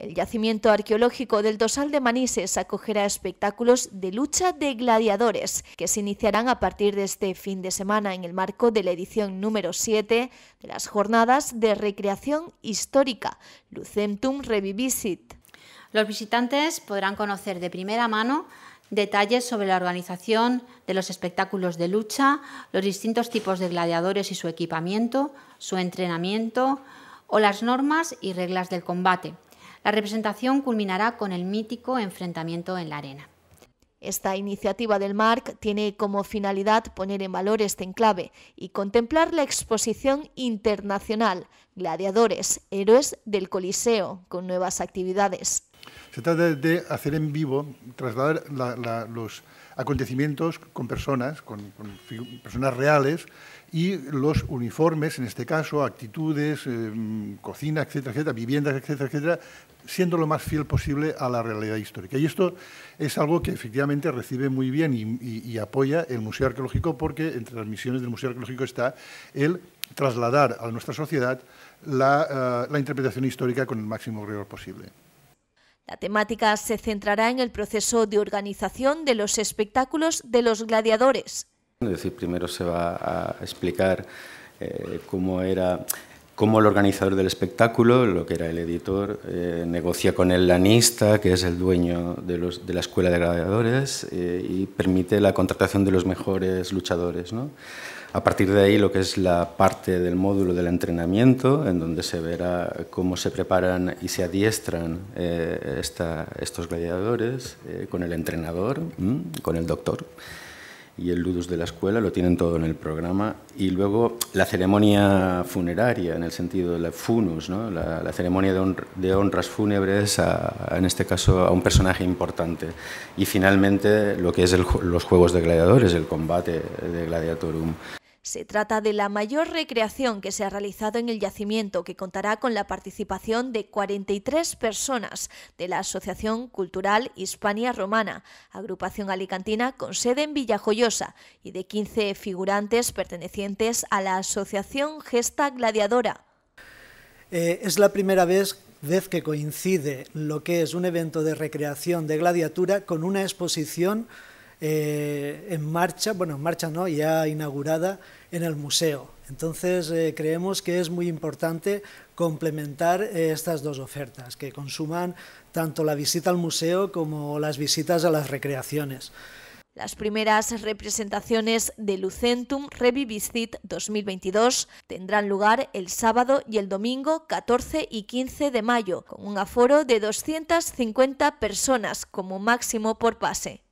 El yacimiento arqueológico del Dosal de Manises acogerá espectáculos de lucha de gladiadores que se iniciarán a partir de este fin de semana en el marco de la edición número 7 de las Jornadas de Recreación Histórica Lucentum Revivisit. Los visitantes podrán conocer de primera mano detalles sobre la organización de los espectáculos de lucha, los distintos tipos de gladiadores y su equipamiento, su entrenamiento o las normas y reglas del combate la representación culminará con el mítico enfrentamiento en la arena. Esta iniciativa del MARC tiene como finalidad poner en valor este enclave y contemplar la exposición internacional Gladiadores, héroes del Coliseo, con nuevas actividades. Se trata de hacer en vivo, trasladar los, acontecimientos con personas, con, personas reales, y los uniformes, en este caso, actitudes, eh, cocina, etcétera, etcétera, viviendas, etcétera, etcétera, siendo lo más fiel posible a la realidad histórica. Y esto es algo que efectivamente recibe muy bien y, apoya el Museo Arqueológico porque entre las misiones del Museo Arqueológico está el trasladar a nuestra sociedad la eh, interpretación histórica con el máximo rigor posible. La temática se centrará en el proceso de organización de los espectáculos de los gladiadores. Es decir, primero se va a explicar eh, cómo era cómo el organizador del espectáculo, lo que era el editor, eh, negocia con el lanista, que es el dueño de, la escuela de gladiadores, eh, y permite la contratación de los mejores luchadores. ¿no? A partir de ahí, lo que es la parte del módulo del entrenamiento, en donde se verá cómo se preparan y se adiestran eh, estos gladiadores eh, con el entrenador, con el doctor y el ludus de la escuela, lo tienen todo en el programa. Y luego la ceremonia funeraria, en el sentido de la funus, la, ceremonia de, honras fúnebres, a, en este caso a un personaje importante. Y finalmente lo que es los juegos de gladiadores, el combate de gladiatorum. Se trata de la mayor recreación que se ha realizado en el yacimiento, que contará con la participación de 43 personas de la Asociación Cultural Hispania Romana, agrupación alicantina con sede en Villajoyosa, y de 15 figurantes pertenecientes a la Asociación Gesta Gladiadora. Eh, es la primera vez vez que coincide lo que es un evento de recreación de gladiatura con una exposición eh, en marcha, bueno, en marcha no, ya inaugurada en el museo. Entonces eh, creemos que es muy importante complementar eh, estas dos ofertas, que consuman tanto la visita al museo como las visitas a las recreaciones. Las primeras representaciones de Lucentum Reviviscit 2022 tendrán lugar el sábado y el domingo 14 y 15 de mayo, con un aforo de 250 personas como máximo por pase.